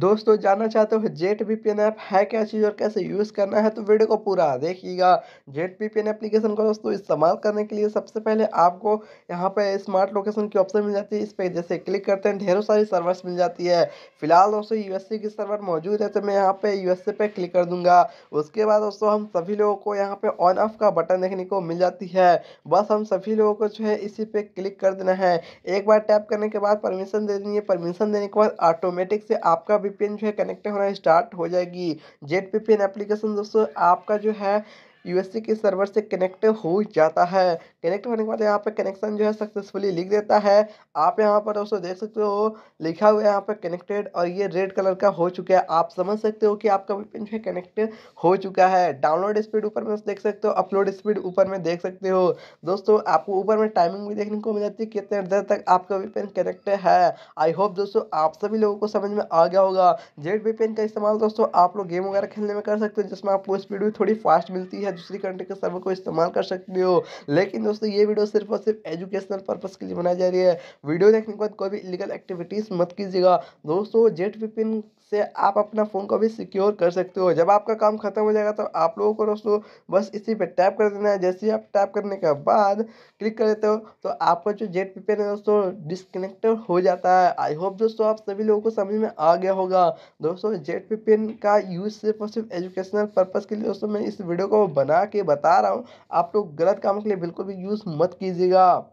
दोस्तों जानना चाहते हो जेट एन ऐप है क्या चीज़ और कैसे यूज़ करना है तो वीडियो को पूरा देखिएगा जेट एन एप्लीकेशन को दोस्तों इस्तेमाल करने के लिए सबसे पहले आपको यहाँ पर स्मार्ट लोकेशन की ऑप्शन मिल जाती है इस पर जैसे क्लिक करते हैं ढेरों सारी सर्वर्स मिल जाती है फिलहाल दोस्तों यूएसए की सर्वर मौजूद है तो मैं यहाँ पर यू एस क्लिक कर दूँगा उसके बाद दोस्तों हम सभी लोगों को यहाँ पर ऑन ऑफ का बटन देखने को मिल जाती है बस हम सभी लोगों को जो है इसी पे क्लिक कर देना है एक बार टैप करने के बाद परमिशन दे देनी है परमिशन देने के बाद ऑटोमेटिक से आपका भी VPN जो है कनेक्ट होना स्टार्ट हो जाएगी जेट VPN एप्लीकेशन दोस्तों आपका जो है यूएसए के सर्वर से कनेक्ट हो जाता है कनेक्ट होने के बाद यहाँ पर कनेक्शन जो है सक्सेसफुली लिख देता है आप यहाँ पर दोस्तों देख सकते हो लिखा हुआ है यहाँ पर कनेक्टेड और ये रेड कलर का हो चुका है आप समझ सकते हो कि आपका वेपन जो है कनेक्ट हो चुका है डाउनलोड स्पीड ऊपर में देख सकते हो अपलोड स्पीड ऊपर में देख सकते हो दोस्तों आपको ऊपर में टाइमिंग भी देखने को मिल जाती है कितने देर तक आपका वेपन कनेक्ट है आई होप दोस्तों आप सभी लोगों को समझ में आ गया होगा जेड वेपन का इस्तेमाल दोस्तों आप लोग गेम वगैरह खेलने में कर सकते हो जिसमें आपको स्पीड भी थोड़ी फास्ट मिलती है या दूसरी कंट्री के सर्वर को इस्तेमाल कर सकते हो लेकिन दोस्तों ये वीडियो सिर्फ और सिर्फ एजुकेशनल पर्पज़ के लिए बनाई जा रही है वीडियो देखने के बाद कोई भी इलीगल एक्टिविटीज़ मत कीजिएगा दोस्तों जेट विपिन से आप अपना फ़ोन को भी सिक्योर कर सकते हो जब आपका काम ख़त्म हो जाएगा तो आप लोगों को दोस्तों बस इसी पे टैप कर देना है जैसे ही आप टैप करने के बाद क्लिक कर देते हो तो आपका जो जेट पी पेन है दोस्तों डिसकनेक्ट हो जाता है आई होप दोस्तों आप सभी लोगों को समझ में आ गया होगा दोस्तों जेट पी पेन का यूज़ सिर्फ और सिर्फ एजुकेशनल पर्पज़ के लिए दोस्तों मैं इस वीडियो को बना के बता रहा हूँ आप लोग गलत काम के लिए बिल्कुल भी यूज़ मत कीजिएगा